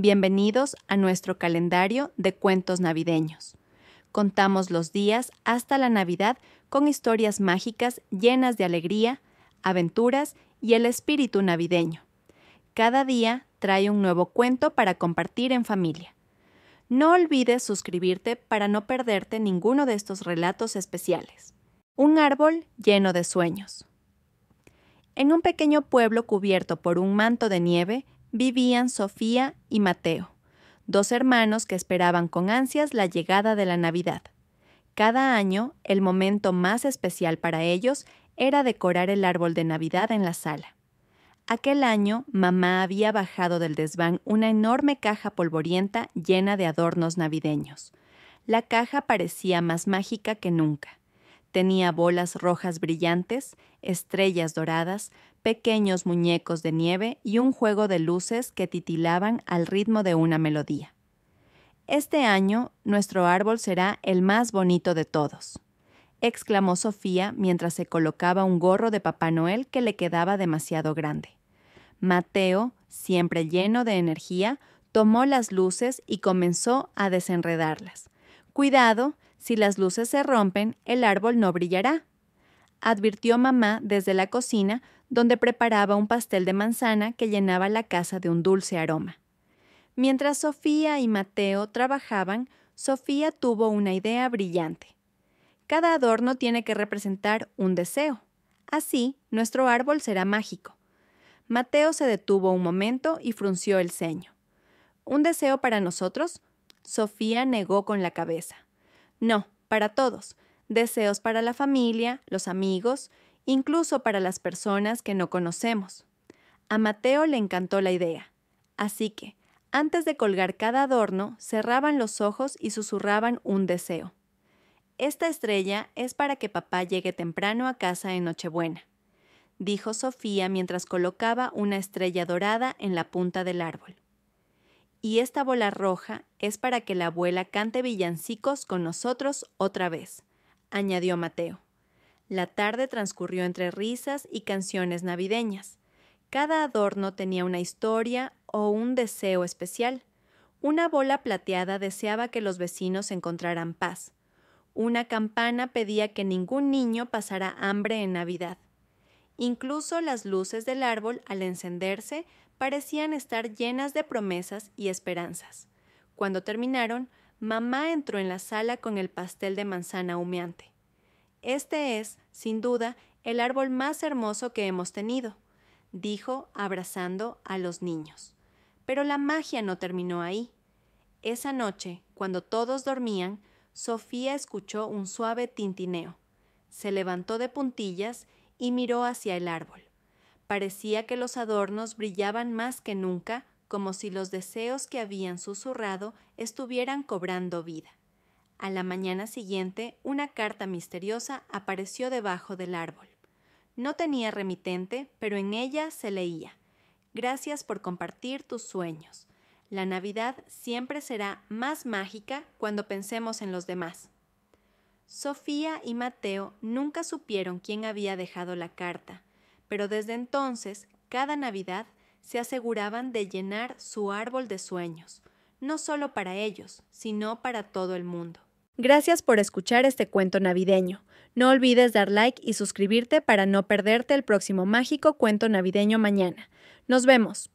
Bienvenidos a nuestro calendario de cuentos navideños. Contamos los días hasta la Navidad con historias mágicas llenas de alegría, aventuras y el espíritu navideño. Cada día trae un nuevo cuento para compartir en familia. No olvides suscribirte para no perderte ninguno de estos relatos especiales. Un árbol lleno de sueños. En un pequeño pueblo cubierto por un manto de nieve vivían Sofía y Mateo, dos hermanos que esperaban con ansias la llegada de la Navidad. Cada año, el momento más especial para ellos era decorar el árbol de Navidad en la sala. Aquel año, mamá había bajado del desván una enorme caja polvorienta llena de adornos navideños. La caja parecía más mágica que nunca. Tenía bolas rojas brillantes, estrellas doradas, pequeños muñecos de nieve y un juego de luces que titilaban al ritmo de una melodía. Este año nuestro árbol será el más bonito de todos, exclamó Sofía mientras se colocaba un gorro de Papá Noel que le quedaba demasiado grande. Mateo, siempre lleno de energía, tomó las luces y comenzó a desenredarlas. Cuidado, si las luces se rompen, el árbol no brillará, advirtió mamá desde la cocina donde preparaba un pastel de manzana que llenaba la casa de un dulce aroma. Mientras Sofía y Mateo trabajaban, Sofía tuvo una idea brillante. Cada adorno tiene que representar un deseo. Así, nuestro árbol será mágico. Mateo se detuvo un momento y frunció el ceño. ¿Un deseo para nosotros? Sofía negó con la cabeza. No, para todos. Deseos para la familia, los amigos, incluso para las personas que no conocemos. A Mateo le encantó la idea. Así que, antes de colgar cada adorno, cerraban los ojos y susurraban un deseo. Esta estrella es para que papá llegue temprano a casa en Nochebuena, dijo Sofía mientras colocaba una estrella dorada en la punta del árbol y esta bola roja es para que la abuela cante villancicos con nosotros otra vez, añadió Mateo. La tarde transcurrió entre risas y canciones navideñas. Cada adorno tenía una historia o un deseo especial. Una bola plateada deseaba que los vecinos encontraran paz. Una campana pedía que ningún niño pasara hambre en Navidad. Incluso las luces del árbol, al encenderse, parecían estar llenas de promesas y esperanzas. Cuando terminaron, mamá entró en la sala con el pastel de manzana humeante. Este es, sin duda, el árbol más hermoso que hemos tenido, dijo, abrazando a los niños. Pero la magia no terminó ahí. Esa noche, cuando todos dormían, Sofía escuchó un suave tintineo. Se levantó de puntillas y miró hacia el árbol. Parecía que los adornos brillaban más que nunca, como si los deseos que habían susurrado estuvieran cobrando vida. A la mañana siguiente, una carta misteriosa apareció debajo del árbol. No tenía remitente, pero en ella se leía Gracias por compartir tus sueños. La Navidad siempre será más mágica cuando pensemos en los demás. Sofía y Mateo nunca supieron quién había dejado la carta, pero desde entonces, cada Navidad, se aseguraban de llenar su árbol de sueños, no solo para ellos, sino para todo el mundo. Gracias por escuchar este cuento navideño. No olvides dar like y suscribirte para no perderte el próximo mágico cuento navideño mañana. Nos vemos.